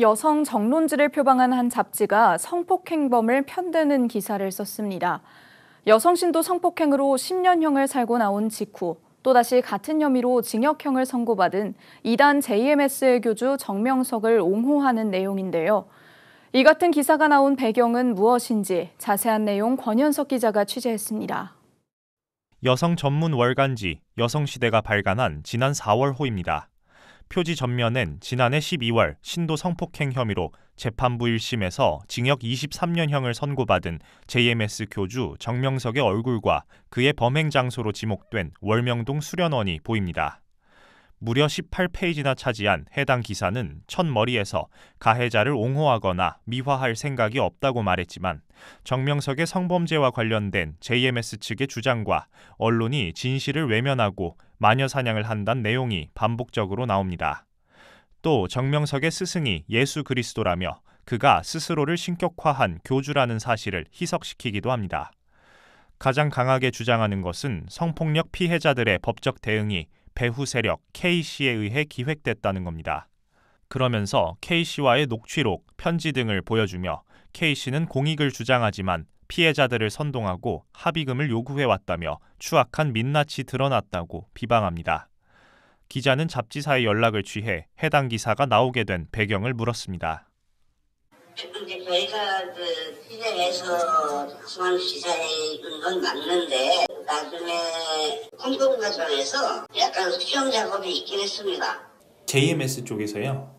여성 정론지를 표방한 한 잡지가 성폭행범을 편드는 기사를 썼습니다. 여성 신도 성폭행으로 10년형을 살고 나온 직후 또다시 같은 혐의로 징역형을 선고받은 이단 JMS의 교주 정명석을 옹호하는 내용인데요. 이 같은 기사가 나온 배경은 무엇인지 자세한 내용 권현석 기자가 취재했습니다. 여성 전문 월간지 여성시대가 발간한 지난 4월 호입니다. 표지 전면엔 지난해 12월 신도 성폭행 혐의로 재판부 1심에서 징역 23년형을 선고받은 JMS 교주 정명석의 얼굴과 그의 범행 장소로 지목된 월명동 수련원이 보입니다. 무려 18페이지나 차지한 해당 기사는 첫머리에서 가해자를 옹호하거나 미화할 생각이 없다고 말했지만 정명석의 성범죄와 관련된 JMS 측의 주장과 언론이 진실을 외면하고 마녀 사냥을 한다는 내용이 반복적으로 나옵니다. 또 정명석의 스승이 예수 그리스도라며 그가 스스로를 신격화한 교주라는 사실을 희석시키기도 합니다. 가장 강하게 주장하는 것은 성폭력 피해자들의 법적 대응이 배후 세력 K씨에 의해 기획됐다는 겁니다. 그러면서 K씨와의 녹취록, 편지 등을 보여주며 K씨는 공익을 주장하지만 피해자들을 선동하고 합의금을 요구해왔다며 추악한 민낯이 드러났다고 비방합니다. 기자는 잡지사의 연락을 취해 해당 기사가 나오게 된 배경을 물었습니다. 이제 저희가 그 시장에서 수원 지사에 있는 건 맞는데 나중에 홍금 과정에서 약간 수정 작업이 있긴 했습니다. JMS 쪽에서요?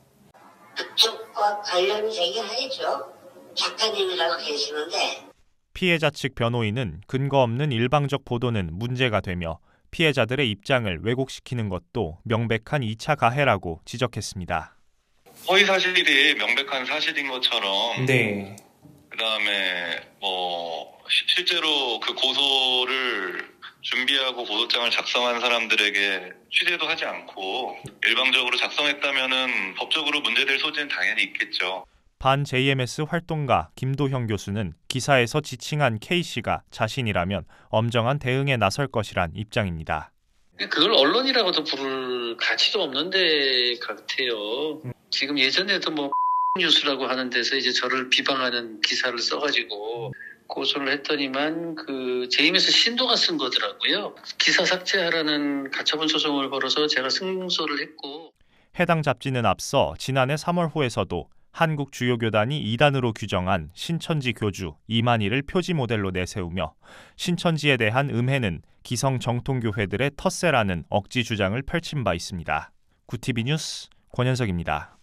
그쪽과 관련이 되긴 하겠죠. 작가님이라고 계시는데 피해자 측 변호인은 근거 없는 일방적 보도는 문제가 되며 피해자들의 입장을 왜곡시키는 것도 명백한 2차 가해라고 지적했습니다. 허위 사실이 명백한 사실인 것처럼 네. 그다음에 뭐 시, 실제로 그 고소를 준비하고 고소장을 작성한 사람들에게 취재도 하지 않고 일방적으로 작성했다면 법적으로 문제될 소지는 당연히 있겠죠. 반 JMS 활동가 김도형 교수는 기사에서 지칭한 K 씨가 자신이라면 엄정한 대응에 나설 것이란 입장입니다. 그걸 언론이라고도 부를 가치도 없는데 같아요. 지금 예전에도 뭐 뉴스라고 하는 데서 이제 저를 비방하는 기사를 써가지고 고소를 했더니만 그 제임에서 신도가 쓴 거더라고요. 기사 삭제하라는 가처분 소송을 걸어서 제가 승소를 했고 해당 잡지는 앞서 지난해 3월 호에서도 한국 주요 교단이 2단으로 규정한 신천지 교주 이만희를 표지 모델로 내세우며 신천지에 대한 음해는 기성 정통교회들의 텃세라는 억지 주장을 펼친 바 있습니다. 구티비 뉴스 권현석입니다.